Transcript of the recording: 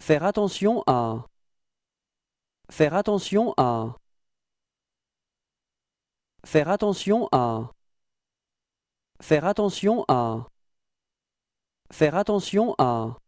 Faire attention à. Faire attention à. Faire attention à. Faire attention à. Faire attention à.